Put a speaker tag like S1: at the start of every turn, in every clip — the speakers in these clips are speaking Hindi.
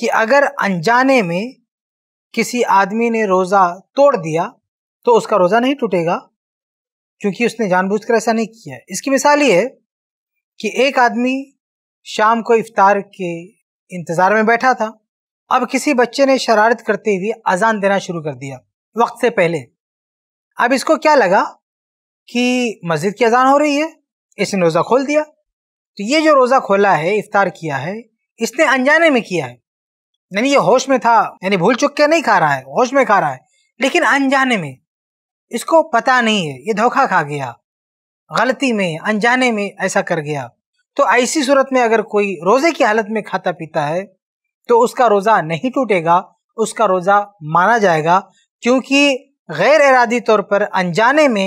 S1: कि अगर अनजाने में किसी आदमी ने रोज़ा तोड़ दिया तो उसका रोज़ा नहीं टूटेगा क्योंकि उसने जानबूझकर ऐसा नहीं किया इसकी मिसाल ये है कि एक आदमी शाम को इफ्तार के इंतज़ार में बैठा था अब किसी बच्चे ने शरारत करते हुए अजान देना शुरू कर दिया वक्त से पहले अब इसको क्या लगा कि मस्जिद की अजान हो रही है इसने रोज़ा खोल दिया तो ये जो रोज़ा खोला है इफ्तार किया है इसने अनजाने में किया है यानी ये होश में था यानी भूल चुक के नहीं खा रहा है होश में खा रहा है लेकिन अनजाने में इसको पता नहीं है ये धोखा खा गया गलती में अनजाने में ऐसा कर गया तो ऐसी सूरत में अगर कोई रोज़े की हालत में खाता पीता है तो उसका रोज़ा नहीं टूटेगा उसका रोज़ा माना जाएगा क्योंकि गैर इरादी तौर पर अनजाने में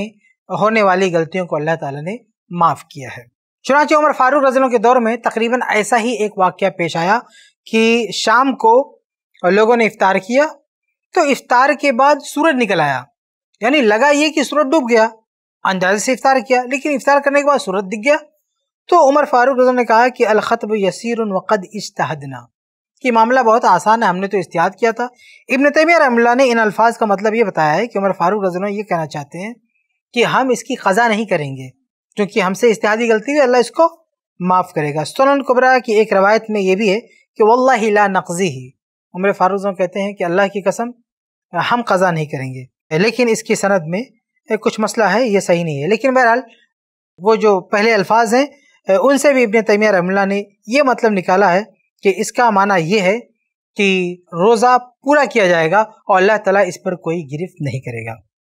S1: होने वाली गलतियों को अल्लाह ताला ने माफ़ किया है चुनाच उमर फारूक रजलों के दौर में तकरीबन ऐसा ही एक वाक्य पेश आया कि शाम को लोगों ने इफ्तार किया तो इफ्तार के बाद सूरज निकल आया यानी लगा ये कि सूरज डूब गया अंदाजे से इफ्तार किया लेकिन इफ्तार करने के बाद सूरज दिख गया तो उमर फारूक रजा ने कहा कि अलखतब यसीर वक़द इश्तहदना कि मामला बहुत आसान है हमने तो इस्तियाद किया था इबन तैमिया रमला ने इन अल्फाज का मतलब ये बताया है कि उमर फारूक रजन ये कहना चाहते हैं कि हम इसकी कजा नहीं करेंगे क्योंकि हमसे इस्तियादी गलती हुई अल्लाह इसको माफ़ करेगा सोन कुबरा की एक रवायत में ये भी है कि वल्ला ला नकजी ही उम्र फारूजों कहते हैं कि अल्लाह की कसम हम कज़ा नहीं करेंगे लेकिन इसकी सनद में कुछ मसला है ये सही नहीं है लेकिन बहरहाल वो जो पहले अल्फाज हैं उनसे भी इबन तैमिया रमला ने यह मतलब निकाला है कि इसका माना यह है कि रोज़ा पूरा किया जाएगा और अल्लाह ताला इस पर कोई गिरफ्त नहीं करेगा